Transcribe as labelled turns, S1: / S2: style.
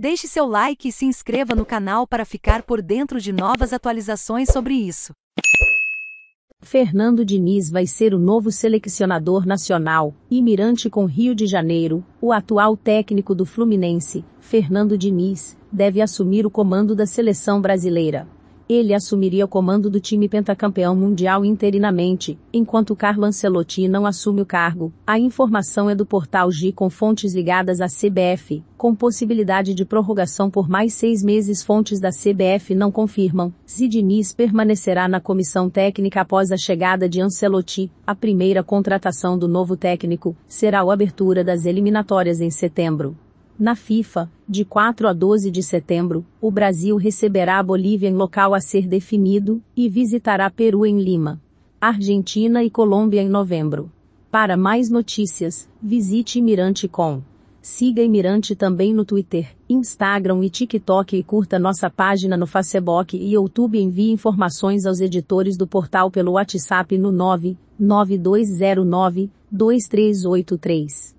S1: Deixe seu like e se inscreva no canal para ficar por dentro de novas atualizações sobre isso. Fernando Diniz vai ser o novo selecionador nacional, e mirante com Rio de Janeiro, o atual técnico do Fluminense, Fernando Diniz, deve assumir o comando da seleção brasileira ele assumiria o comando do time pentacampeão mundial interinamente, enquanto Carlo Ancelotti não assume o cargo. A informação é do portal G com fontes ligadas à CBF, com possibilidade de prorrogação por mais seis meses. Fontes da CBF não confirmam. Zidiniz permanecerá na comissão técnica após a chegada de Ancelotti. A primeira contratação do novo técnico será a abertura das eliminatórias em setembro. Na FIFA, de 4 a 12 de setembro, o Brasil receberá a Bolívia em local a ser definido e visitará Peru em Lima, Argentina e Colômbia em novembro. Para mais notícias, visite mirante.com. Siga Mirante também no Twitter, Instagram e TikTok e curta nossa página no Facebook e YouTube. Envie informações aos editores do portal pelo WhatsApp no 99209 2383.